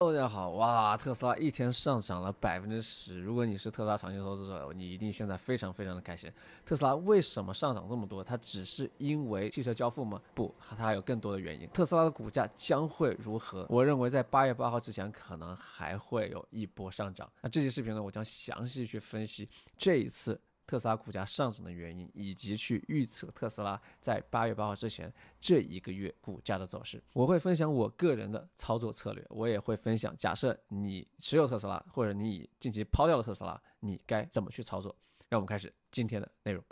大家好，哇，特斯拉一天上涨了百分之十。如果你是特斯拉长期投资者，你一定现在非常非常的开心。特斯拉为什么上涨这么多？它只是因为汽车交付吗？不，它还有更多的原因。特斯拉的股价将会如何？我认为在八月八号之前，可能还会有一波上涨。那这期视频呢，我将详细去分析这一次。特斯拉股价上涨的原因，以及去预测特斯拉在八月八号之前这一个月股价的走势，我会分享我个人的操作策略。我也会分享，假设你持有特斯拉，或者你已近期抛掉了特斯拉，你该怎么去操作。让我们开始今天的内容。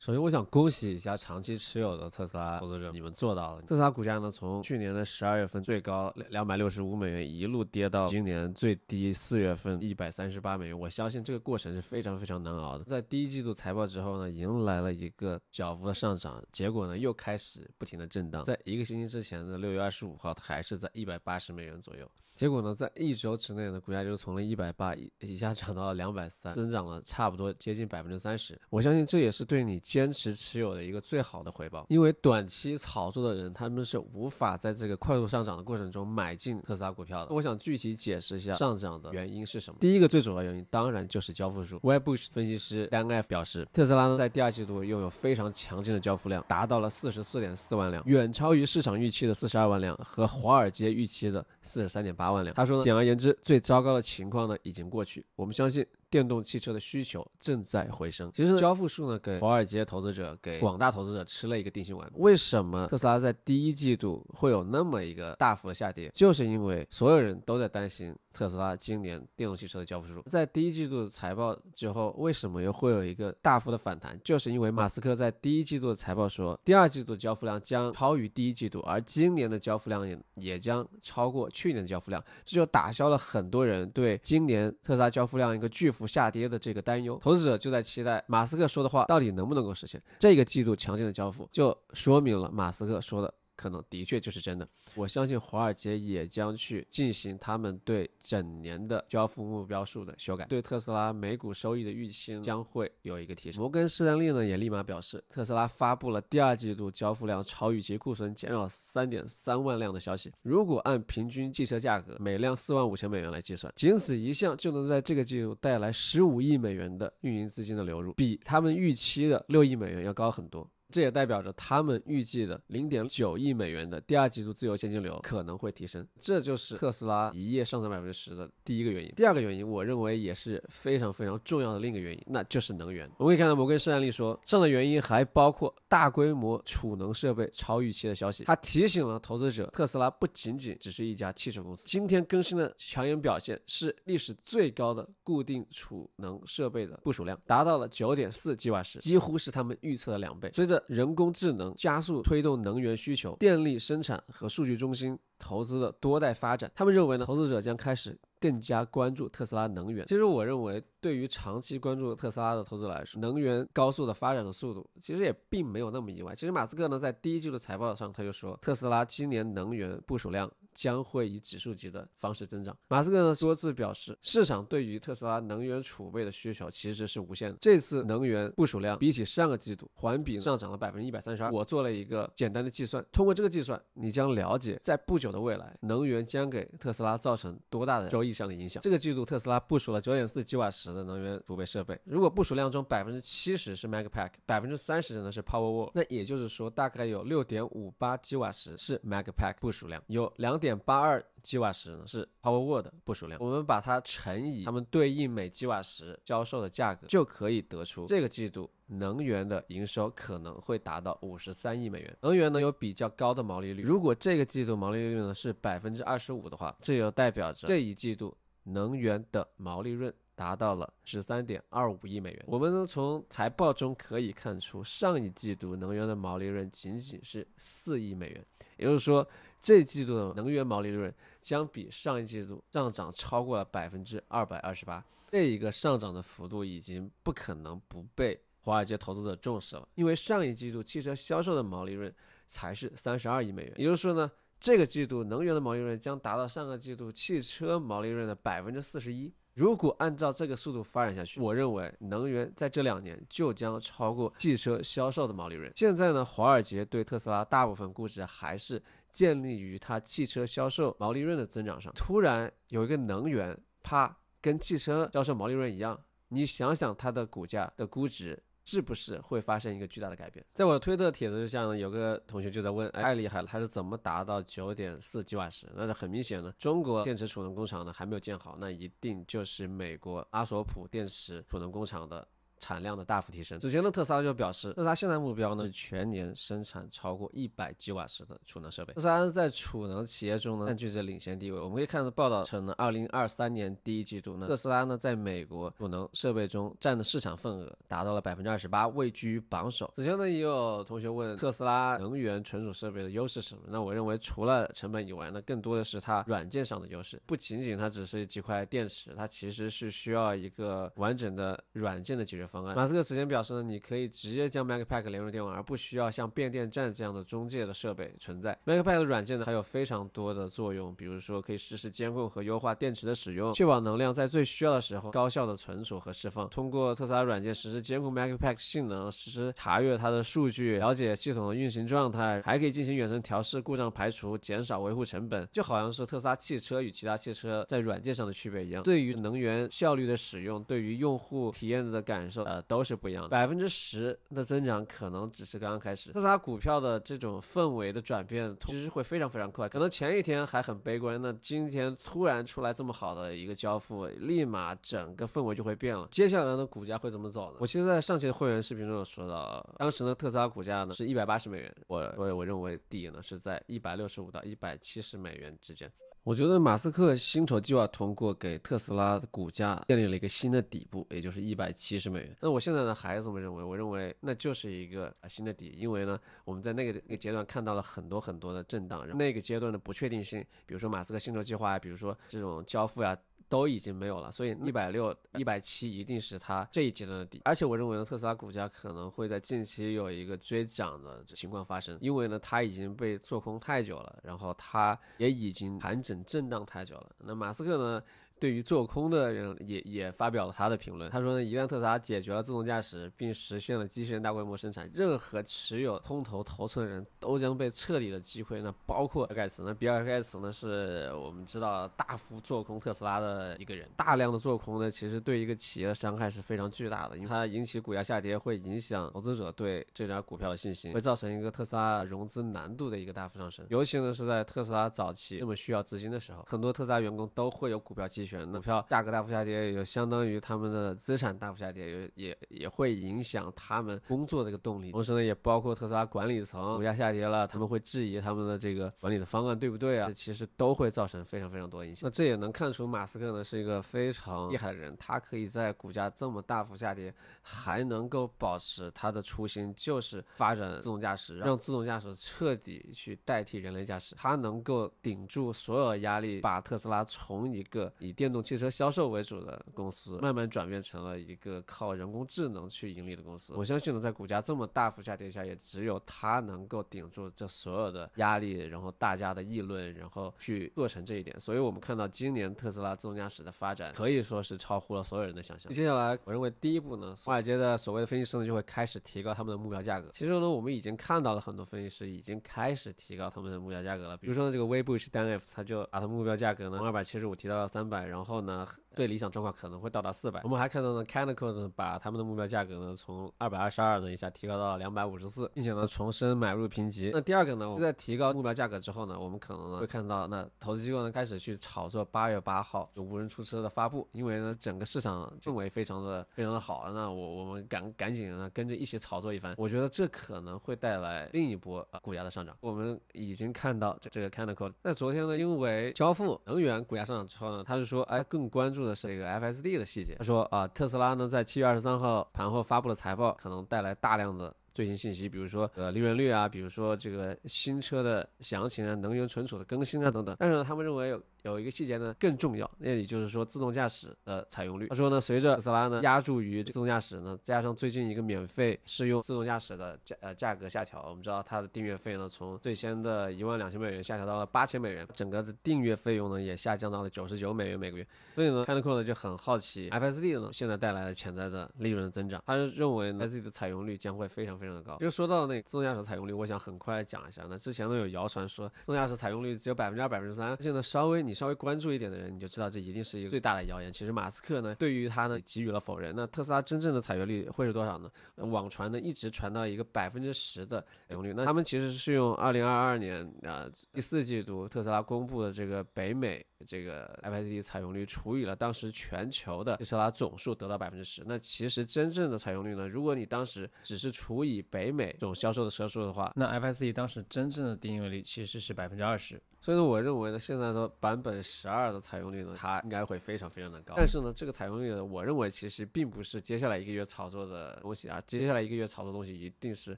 首先，我想恭喜一下长期持有的特斯拉投资者，你们做到了。特斯拉股价呢，从去年的十二月份最高两两百六十五美元，一路跌到今年最低四月份一百三十八美元。我相信这个过程是非常非常难熬的。在第一季度财报之后呢，迎来了一个小幅的上涨，结果呢又开始不停的震荡。在一个星期之前的六月二十五号，它还是在一百八十美元左右。结果呢，在一周之内呢，股价就从了一百八一一下涨到了两百三，增长了差不多接近百分之三十。我相信这也是对你坚持持有的一个最好的回报，因为短期炒作的人他们是无法在这个快速上涨的过程中买进特斯拉股票的。我想具体解释一下上涨的原因是什么。第一个最主要原因当然就是交付数。w e b u s h 分析师 Danf 表示，特斯拉呢在第二季度拥有非常强劲的交付量，达到了四十四点四万辆，远超于市场预期的四十二万辆和华尔街预期的四十三点八。他说：“简而言之，最糟糕的情况呢已经过去，我们相信。”电动汽车的需求正在回升。其实交付数呢，给华尔街投资者，给广大投资者吃了一个定心丸。为什么特斯拉在第一季度会有那么一个大幅的下跌？就是因为所有人都在担心特斯拉今年电动汽车的交付数。在第一季度财报之后，为什么又会有一个大幅的反弹？就是因为马斯克在第一季度的财报说，第二季度的交付量将超于第一季度，而今年的交付量也也将超过去年的交付量，这就打消了很多人对今年特斯拉交付量一个巨幅。不下跌的这个担忧，投资者就在期待马斯克说的话到底能不能够实现。这个季度强劲的交付，就说明了马斯克说的。可能的确就是真的，我相信华尔街也将去进行他们对整年的交付目标数的修改，对特斯拉每股收益的预期将会有一个提升。摩根士丹利呢也立马表示，特斯拉发布了第二季度交付量超预期，库存减少三点三万辆的消息。如果按平均汽车价格每辆四万五千美元来计算，仅此一项就能在这个季度带来十五亿美元的运营资金的流入，比他们预期的六亿美元要高很多。这也代表着他们预计的零点九亿美元的第二季度自由现金流可能会提升，这就是特斯拉一夜上涨百分之十的第一个原因。第二个原因，我认为也是非常非常重要的另一个原因，那就是能源。我们可以看到摩根士丹利说，上的原因还包括大规模储能设备超预期的消息。他提醒了投资者，特斯拉不仅仅只是一家汽车公司。今天更新的强眼表现是历史最高的固定储能设备的部署量达到了九点四吉瓦时，几乎是他们预测的两倍。随着人工智能加速推动能源需求、电力生产和数据中心投资的多代发展。他们认为呢，投资者将开始更加关注特斯拉能源。其实，我认为对于长期关注特斯拉的投资来说，能源高速的发展的速度其实也并没有那么意外。其实，马斯克呢在第一季的财报上他就说，特斯拉今年能源部署量。将会以指数级的方式增长。马斯克呢多次表示，市场对于特斯拉能源储备的需求其实是无限的。这次能源部署量比起上个季度环比上涨了百分之一百三十二。我做了一个简单的计算，通过这个计算，你将了解在不久的未来，能源将给特斯拉造成多大的交易上的影响。这个季度特斯拉部署了九点四吉瓦时的能源储备设备。如果部署量中百分之七十是 Megapack，百分之三十呢是 Powerwall，那也就是说大概有六点五八吉瓦时是 Megapack 部署量，有两点。八二吉瓦时呢是 Powerwall 的部署量，我们把它乘以它们对应每吉瓦时销售的价格，就可以得出这个季度能源的营收可能会达到五十三亿美元。能源呢有比较高的毛利率，如果这个季度毛利率呢是百分之二十五的话，这就代表着这一季度能源的毛利润达到了十三点二五亿美元。我们呢从财报中可以看出，上一季度能源的毛利润仅仅是四亿美元，也就是说。这季度的能源毛利润将比上一季度上涨超过了百分之二百二十八，这一个上涨的幅度已经不可能不被华尔街投资者重视了。因为上一季度汽车销售的毛利润才是三十二亿美元，也就是说呢，这个季度能源的毛利润将达到上个季度汽车毛利润的百分之四十一。如果按照这个速度发展下去，我认为能源在这两年就将超过汽车销售的毛利润。现在呢，华尔街对特斯拉大部分估值还是建立于它汽车销售毛利润的增长上。突然有一个能源，啪，跟汽车销售毛利润一样，你想想它的股价的估值。是不是会发生一个巨大的改变？在我推特帖子下呢，有个同学就在问：“太厉害了，他是怎么达到九点四吉瓦时？”那是很明显呢，中国电池储能工厂呢还没有建好，那一定就是美国阿索普电池储能工厂的。产量的大幅提升。此前呢，特斯拉就表示，特斯拉现在目标呢，是全年生产超过一百吉瓦时的储能设备。特斯拉在储能企业中呢，占据着领先地位。我们可以看到报道称呢，二零二三年第一季度呢，特斯拉呢，在美国储能设备中占的市场份额达到了百分之二十八，位居榜首。此前呢，也有同学问特斯拉能源存储设备的优势是什么？那我认为，除了成本以外呢，更多的是它软件上的优势。不仅仅它只是几块电池，它其实是需要一个完整的软件的解决。方案。马斯克此前表示呢，你可以直接将 Mac Pack 连入电网，而不需要像变电站这样的中介的设备存在。Mac Pack 的软件呢，还有非常多的作用，比如说可以实时监控和优化电池的使用，确保能量在最需要的时候高效的存储和释放。通过特斯拉软件实时监控 Mac Pack 性能，实时查阅它的数据，了解系统的运行状态，还可以进行远程调试、故障排除，减少维护成本。就好像是特斯拉汽车与其他汽车在软件上的区别一样，对于能源效率的使用，对于用户体验的感受。呃，都是不一样的。百分之十的增长可能只是刚刚开始，特斯拉股票的这种氛围的转变其实会非常非常快。可能前一天还很悲观，那今天突然出来这么好的一个交付，立马整个氛围就会变了。接下来的股价会怎么走呢？我现在上期的会员视频中有说到，当时呢，特斯拉股价呢是一百八十美元，我我我认为底呢是在一百六十五到一百七十美元之间。我觉得马斯克薪酬计划通过给特斯拉的股价建立了一个新的底部，也就是一百七十美元。那我现在呢还是这么认为，我认为那就是一个新的底，因为呢我们在那个那个阶段看到了很多很多的震荡，那个阶段的不确定性，比如说马斯克薪酬计划，比如说这种交付呀。都已经没有了，所以一百六、一百七一定是它这一阶段的底。而且我认为呢，特斯拉股价可能会在近期有一个追涨的情况发生，因为呢，它已经被做空太久了，然后它也已经盘整震荡太久了。那马斯克呢？对于做空的人也也发表了他的评论，他说呢，一旦特斯拉解决了自动驾驶，并实现了机器人大规模生产，任何持有空头头寸的人都将被彻底的击溃，那包括盖茨，那比尔盖茨呢是我们知道大幅做空特斯拉的一个人，大量的做空呢，其实对一个企业的伤害是非常巨大的，因为它引起股价下跌，会影响投资者对这家股票的信心，会造成一个特斯拉融资难度的一个大幅上升，尤其呢是在特斯拉早期那么需要资金的时候，很多特斯拉员工都会有股票积。选股票价格大幅下跌，也就相当于他们的资产大幅下跌，也也也会影响他们工作的一个动力。同时呢，也包括特斯拉管理层股价下跌了，他们会质疑他们的这个管理的方案对不对啊？这其实都会造成非常非常多影响。那这也能看出马斯克呢是一个非常厉害的人，他可以在股价这么大幅下跌，还能够保持他的初心，就是发展自动驾驶，让自动驾驶彻底去代替人类驾驶。他能够顶住所有压力，把特斯拉从一个以电动汽车销售为主的公司，慢慢转变成了一个靠人工智能去盈利的公司。我相信呢，在股价这么大幅下跌下，也只有它能够顶住这所有的压力，然后大家的议论，然后去做成这一点。所以我们看到今年特斯拉自动驾驶的发展，可以说是超乎了所有人的想象。接下来，我认为第一步呢，华尔街的所谓的分析师呢，就会开始提高他们的目标价格。其实呢，我们已经看到了很多分析师已经开始提高他们的目标价格了。比如说呢，这个 w e b u s h Danf，他就把他目标价格呢，从二百七十五提到了三百。然后呢，最理想状况可能会到达四百。我们还看到呢 c a n a c c o r 把他们的目标价格呢从二百二十二的以下提高到了两百五十四，并且呢，重申买入评级。那第二个呢，我们在提高目标价格之后呢，我们可能会看到那投资机构呢开始去炒作八月八号就无人出车的发布，因为呢，整个市场氛围非常的非常的好。那我我们赶赶紧呢跟着一起炒作一番，我觉得这可能会带来另一波股价的上涨。我们已经看到这这个 c a n a c c o 那昨天呢，因为交付能源股价上涨之后呢，他是说。哎，更关注的是这个 F S D 的细节。他说啊，特斯拉呢在七月二十三号盘后发布了财报，可能带来大量的最新信息，比如说呃利润率啊，比如说这个新车的详情啊，能源存储的更新啊等等。但是呢，他们认为。有一个细节呢，更重要，那里就是说自动驾驶的采用率。他说呢，随着特斯拉呢压注于自动驾驶呢，再加上最近一个免费试用自动驾驶的价呃价格下调，我们知道它的订阅费呢从最先的一万两千美元下调到了八千美元，整个的订阅费用呢也下降到了九十九美元每个月。所以呢，看的酷呢就很好奇，FSD 呢现在带来的潜在的利润增长。他认为 FSD 的采用率将会非常非常的高。就说到那自动驾驶采用率，我想很快讲一下。那之前呢有谣传说自动驾驶采用率只有百分之二百分之三，现在稍微你。你稍微关注一点的人，你就知道这一定是一个最大的谣言。其实马斯克呢，对于他呢给予了否认。那特斯拉真正的采用率会是多少呢？网传呢一直传到一个百分之十的采用率。那他们其实是用二零二二年啊第四季度特斯拉公布的这个北美这个 FSD 采用率除以了当时全球的特斯拉总数，得到百分之十。那其实真正的采用率呢，如果你当时只是除以北美总销售的车数的话，那 FSD 当时真正的定义率其实是百分之二十。所以说，我认为呢，现在的版本。本十二的采用率呢，它应该会非常非常的高。但是呢，这个采用率呢，我认为其实并不是接下来一个月炒作的东西啊。接下来一个月炒作的东西一定是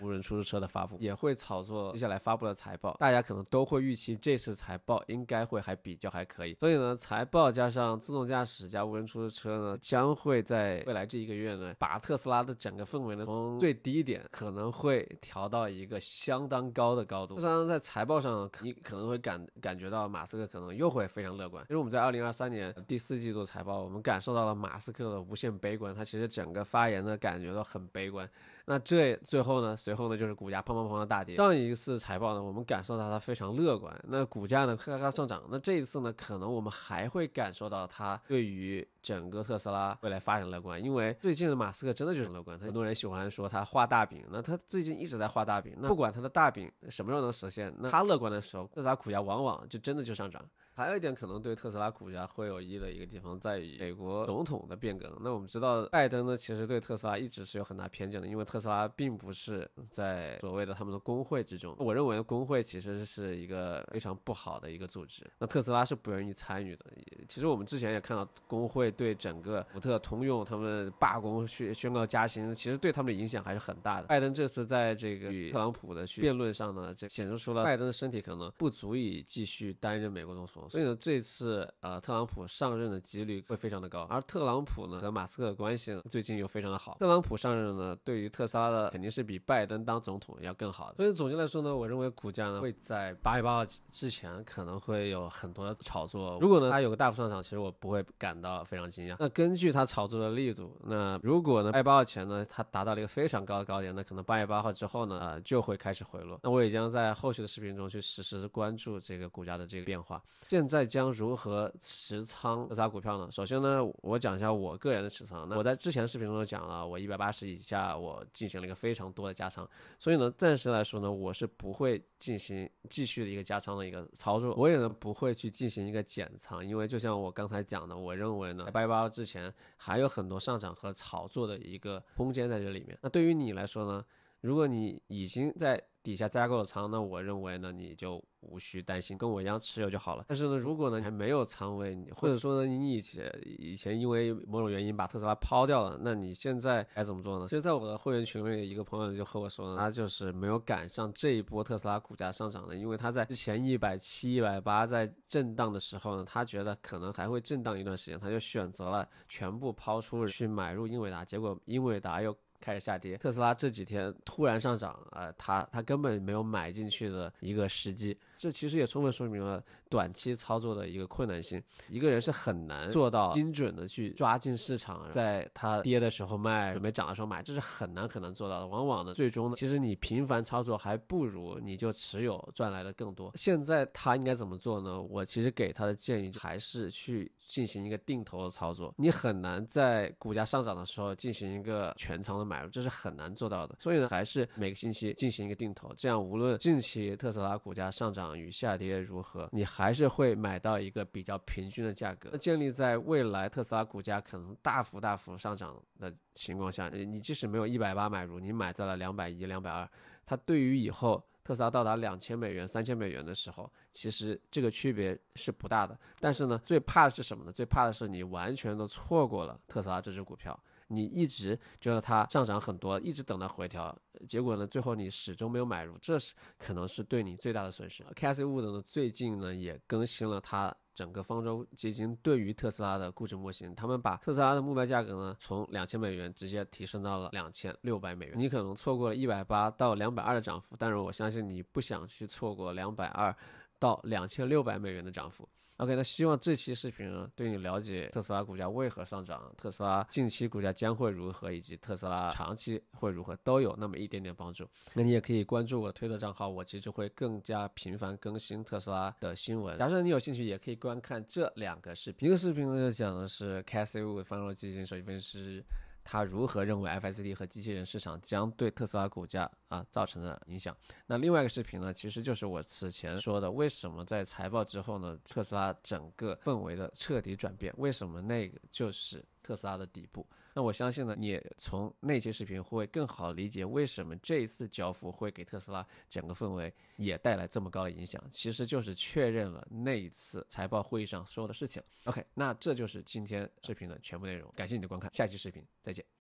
无人出租车的发布，也会炒作接下来发布的财报。大家可能都会预期这次财报应该会还比较还可以。所以呢，财报加上自动驾驶加无人出租车呢，将会在未来这一个月呢，把特斯拉的整个氛围呢，从最低点可能会调到一个相当高的高度。斯拉在财报上，你可能会感感觉到马斯克可能又会。会非常乐观，因为我们在二零二三年第四季度财报，我们感受到了马斯克的无限悲观，他其实整个发言的感觉都很悲观。那这最后呢？随后呢就是股价砰砰砰的大跌。上一次财报呢，我们感受到它非常乐观，那股价呢咔咔上涨。那这一次呢，可能我们还会感受到它对于整个特斯拉未来发展乐观，因为最近的马斯克真的就是乐观。很多人喜欢说他画大饼，那他最近一直在画大饼。那不管他的大饼什么时候能实现，那他乐观的时候，特斯拉股价往往就真的就上涨。还有一点可能对特斯拉股价会有益的一个地方，在于美国总统的变更。那我们知道拜登呢，其实对特斯拉一直是有很大偏见的，因为特。特斯拉并不是在所谓的他们的工会之中。我认为工会其实是一个非常不好的一个组织。那特斯拉是不愿意参与的。其实我们之前也看到工会对整个福特、通用他们罢工宣宣告加薪，其实对他们的影响还是很大的。拜登这次在这个与特朗普的去辩论上呢，这显示出了拜登的身体可能不足以继续担任美国总统。所以呢，这次呃，特朗普上任的几率会非常的高。而特朗普呢和马斯克的关系最近又非常的好。特朗普上任呢，对于特他的肯定是比拜登当总统要更好的，所以总结来说呢，我认为股价呢会在八月八号之前可能会有很多的炒作，如果呢它有个大幅上涨，其实我不会感到非常惊讶。那根据它炒作的力度，那如果呢八月八号前呢它达到了一个非常高的高点，那可能八月八号之后呢就会开始回落。那我也将在后续的视频中去实时关注这个股价的这个变化。现在将如何持仓这啥股票呢？首先呢，我讲一下我个人的持仓。那我在之前视频中讲了，我一百八十以下我。进行了一个非常多的加仓，所以呢，暂时来说呢，我是不会进行继续的一个加仓的一个操作，我也呢不会去进行一个减仓，因为就像我刚才讲的，我认为呢，八幺八之前还有很多上涨和炒作的一个空间在这里面。那对于你来说呢，如果你已经在。底下加购仓，那我认为呢，你就无需担心，跟我一样持有就好了。但是呢，如果呢你还没有仓位，或者说呢你以前以前因为某种原因把特斯拉抛掉了，那你现在该怎么做呢？其实，在我的会员群里，一个朋友就和我说呢，他就是没有赶上这一波特斯拉股价上涨的，因为他在之前一百七、一百八在震荡的时候呢，他觉得可能还会震荡一段时间，他就选择了全部抛出去买入英伟达，结果英伟达又。开始下跌，特斯拉这几天突然上涨，呃，它它根本没有买进去的一个时机。这其实也充分说明了短期操作的一个困难性。一个人是很难做到精准的去抓进市场，在它跌的时候卖，准备涨的时候买，这是很难很难做到的。往往呢，最终呢，其实你频繁操作还不如你就持有赚来的更多。现在他应该怎么做呢？我其实给他的建议还是去进行一个定投的操作。你很难在股价上涨的时候进行一个全仓的买入，这是很难做到的。所以呢，还是每个星期进行一个定投，这样无论近期特斯拉股价上涨。与下跌如何，你还是会买到一个比较平均的价格。那建立在未来特斯拉股价可能大幅大幅上涨的情况下，你即使没有一百八买入，你买在了两百一、两百二，它对于以后特斯拉到达两千美元、三千美元的时候，其实这个区别是不大的。但是呢，最怕的是什么呢？最怕的是你完全都错过了特斯拉这只股票。你一直觉得它上涨很多，一直等到回调，结果呢，最后你始终没有买入，这是可能是对你最大的损失。Kase w o o d 呢，最近呢也更新了它。整个方舟基金对于特斯拉的估值模型，他们把特斯拉的目标价格呢从两千美元直接提升到了两千六百美元。你可能错过了一百八到两百二的涨幅，但是我相信你不想去错过两百二到两千六百美元的涨幅。OK，那希望这期视频呢，对你了解特斯拉股价为何上涨，特斯拉近期股价将会如何，以及特斯拉长期会如何，都有那么一点点帮助。那你也可以关注我的推特账号，我其实会更加频繁更新特斯拉的新闻。假设你有兴趣，也可以观看这两个视频。一个视频呢，讲的是 K C 五方若基金首席分析师。他如何认为 FSD 和机器人市场将对特斯拉股价啊造成的影响？那另外一个视频呢，其实就是我此前说的，为什么在财报之后呢，特斯拉整个氛围的彻底转变？为什么那个就是？特斯拉的底部，那我相信呢，你从那期视频会更好理解为什么这一次交付会给特斯拉整个氛围也带来这么高的影响。其实就是确认了那一次财报会议上所有的事情。OK，那这就是今天视频的全部内容，感谢你的观看，下期视频再见。